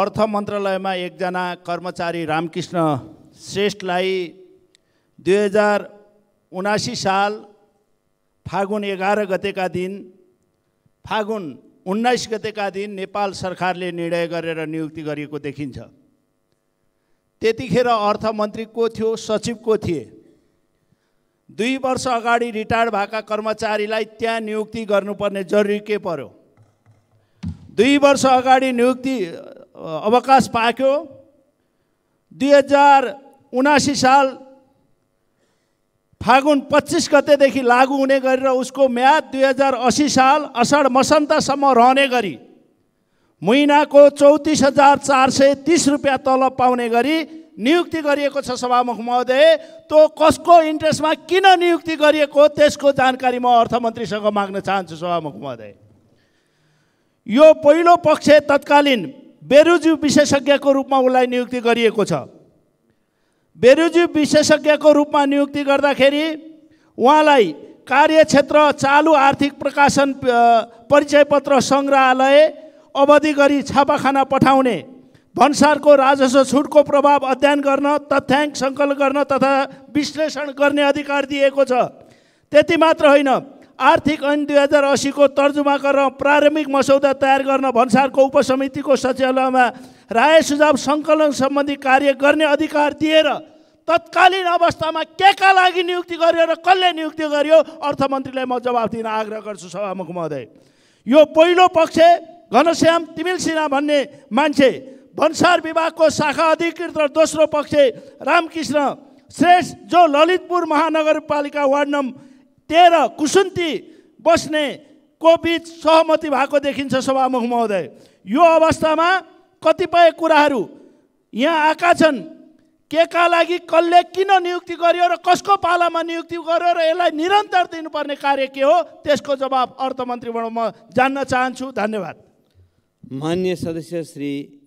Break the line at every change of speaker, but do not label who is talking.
अर्थ मन्त्रालयमा एकजना कर्मचारी रामकृष्ण श्रेष्ठलाई दुई हजार उनासी साल फागुन एघार गतेका दिन फागुन उन्नाइस गतेका दिन नेपाल सरकारले निर्णय गरेर नियुक्ति गरिएको देखिन्छ त्यतिखेर अर्थमन्त्री को थियो सचिव को थिए दुई वर्ष अगाडि रिटायर भएका कर्मचारीलाई त्यहाँ नियुक्ति गर्नुपर्ने जरुरी के पर्यो दुई वर्ष अगाडि नियुक्ति अवकाश पाएको दुई हजार उनासी साल फागुन पच्चिस गतेदेखि लागु हुने गरेर उसको म्याद दुई हजार असी साल असार मसन्तसम्म रहने गरी महिनाको चौतिस हजार चार सय तिस रुपियाँ तलब पाउने गरी नियुक्ति गरिएको छ सभामुख महोदय त्यो कसको इन्ट्रेस्टमा किन नियुक्ति गरिएको त्यसको जानकारी म अर्थमन्त्रीसँग माग्न चाहन्छु सभामुख महोदय यो पहिलो पक्ष तत्कालीन बेरुज्यू विशेषज्ञको रूपमा उसलाई नियुक्ति गरिएको छ बेरुज्यू विशेषज्ञको रूपमा नियुक्ति गर्दाखेरि उहाँलाई कार्यक्षेत्र चालु आर्थिक प्रकाशन परिचय पत्र सङ्ग्रहालय अवधि गरी छापाखाना पठाउने भन्सारको राजस्व छुटको प्रभाव अध्ययन गर्न तथ्याङ्क सङ्कलन गर्न तथा विश्लेषण गर्ने अधिकार दिएको छ त्यति मात्र होइन आर्थिक ऐन दुई हजार असीको तर्जुमा गरेर प्रारम्भिक मसौदा तयार गर्न भन्सारको उपसमितिको सचिवालयमा राय सुझाव सङ्कलन सम्बन्धी कार्य गर्ने अधिकार दिएर तत्कालीन अवस्थामा केका लागि नियुक्ति गर्यो र कसले नियुक्ति गर्यो अर्थमन्त्रीलाई म जवाब दिन आग्रह गर्छु सभामुख महोदय यो पहिलो पक्ष घनश्याम तिमिल सिन्हा भन्ने मान्छे भन्सार विभागको शाखा अधिकृत र दोस्रो पक्ष रामकृष्ण श्रेष्ठ जो ललितपुर महानगरपालिका वार्ड नम्बर तेह्र कुसुन्ती बस्नेको बिच सहमति भएको देखिन्छ सभामुख महोदय यो अवस्थामा कतिपय कुराहरू यहाँ आएका छन् के का लागि कसले किन नियुक्ति गर्यो र कसको पालामा नियुक्ति गर्यो र यसलाई निरन्तर दिनुपर्ने कार्य के हो त्यसको जवाब अर्थमन्त्रीबाट म जान्न चाहन्छु धन्यवाद मान्य सदस्य श्री